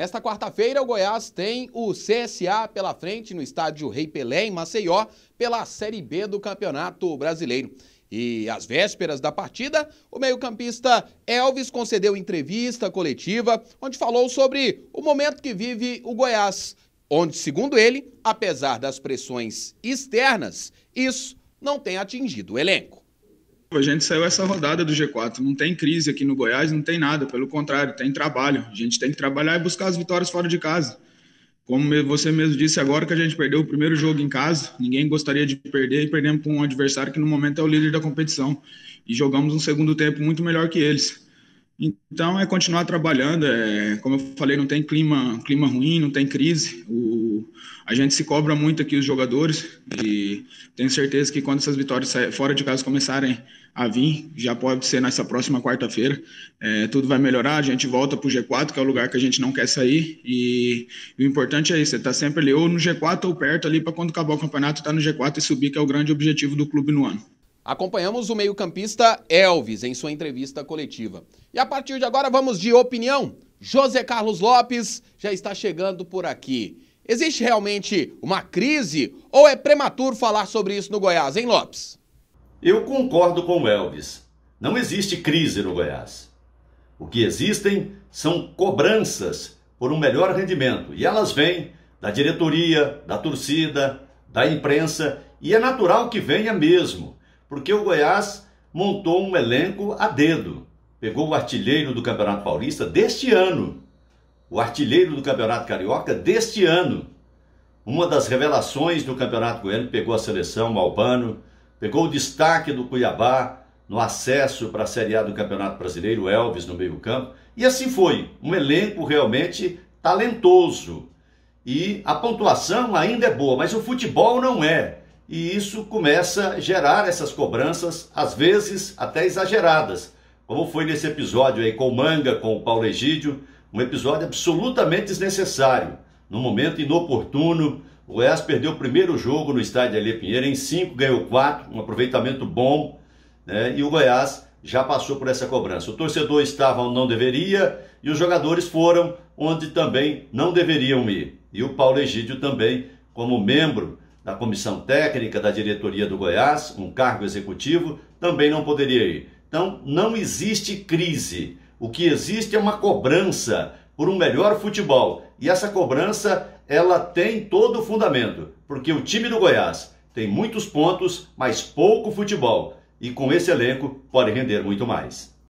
Nesta quarta-feira, o Goiás tem o CSA pela frente no estádio Rei Pelé, em Maceió, pela Série B do Campeonato Brasileiro. E às vésperas da partida, o meio-campista Elvis concedeu entrevista coletiva, onde falou sobre o momento que vive o Goiás, onde, segundo ele, apesar das pressões externas, isso não tem atingido o elenco a gente saiu essa rodada do G4. Não tem crise aqui no Goiás, não tem nada. Pelo contrário, tem trabalho. A gente tem que trabalhar e buscar as vitórias fora de casa. Como você mesmo disse agora que a gente perdeu o primeiro jogo em casa, ninguém gostaria de perder e perdemos para um adversário que no momento é o líder da competição. E jogamos um segundo tempo muito melhor que eles. Então é continuar trabalhando, é, como eu falei, não tem clima, clima ruim, não tem crise. O, a gente se cobra muito aqui os jogadores e tenho certeza que quando essas vitórias fora de casa começarem a vir, já pode ser nessa próxima quarta-feira, é, tudo vai melhorar, a gente volta para o G4, que é o lugar que a gente não quer sair e, e o importante é isso, você é está sempre ali ou no G4 ou perto ali para quando acabar o campeonato estar tá no G4 e subir, que é o grande objetivo do clube no ano. Acompanhamos o meio-campista Elvis em sua entrevista coletiva. E a partir de agora vamos de opinião. José Carlos Lopes já está chegando por aqui. Existe realmente uma crise ou é prematuro falar sobre isso no Goiás, hein, Lopes? Eu concordo com o Elvis. Não existe crise no Goiás. O que existem são cobranças por um melhor rendimento e elas vêm da diretoria, da torcida, da imprensa e é natural que venha mesmo porque o Goiás montou um elenco a dedo. Pegou o artilheiro do Campeonato Paulista deste ano, o artilheiro do Campeonato Carioca deste ano. Uma das revelações do Campeonato Goiano pegou a seleção, o Albano, pegou o destaque do Cuiabá no acesso para a Série A do Campeonato Brasileiro, Elvis no meio-campo. E assim foi, um elenco realmente talentoso. E a pontuação ainda é boa, mas o futebol não é e isso começa a gerar essas cobranças, às vezes até exageradas, como foi nesse episódio aí com o Manga, com o Paulo Egídio, um episódio absolutamente desnecessário, num momento inoportuno. O Goiás perdeu o primeiro jogo no estádio Alê Pinheiro, em 5 ganhou 4, um aproveitamento bom, né? e o Goiás já passou por essa cobrança. O torcedor estava onde não deveria e os jogadores foram onde também não deveriam ir. E o Paulo Egídio também, como membro da comissão técnica, da diretoria do Goiás, um cargo executivo, também não poderia ir. Então, não existe crise. O que existe é uma cobrança por um melhor futebol. E essa cobrança, ela tem todo o fundamento, porque o time do Goiás tem muitos pontos, mas pouco futebol. E com esse elenco pode render muito mais.